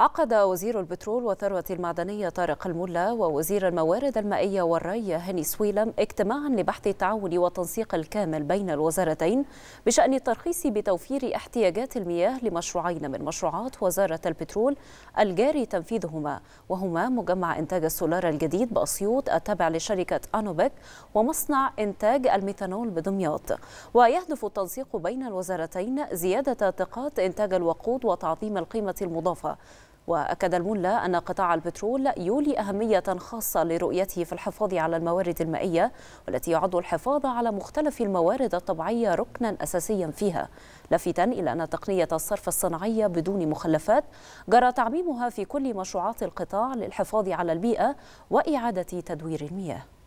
عقد وزير البترول والثروة المعدنية طارق الملا ووزير الموارد المائية والري هاني سويلم اجتماعا لبحث التعاون والتنسيق الكامل بين الوزارتين بشأن الترخيص بتوفير احتياجات المياه لمشروعين من مشروعات وزارة البترول الجاري تنفيذهما وهما مجمع إنتاج السولار الجديد بأسيوط التابع لشركة أنوبك ومصنع إنتاج الميثانول بدمياط ويهدف التنسيق بين الوزارتين زيادة طاقات إنتاج الوقود وتعظيم القيمة المضافة وأكد الملا أن قطاع البترول يولي أهمية خاصة لرؤيته في الحفاظ على الموارد المائية والتي يعد الحفاظ على مختلف الموارد الطبيعية ركنا أساسيا فيها لافتا إلى أن تقنية الصرف الصناعية بدون مخلفات جرى تعميمها في كل مشروعات القطاع للحفاظ على البيئة وإعادة تدوير المياه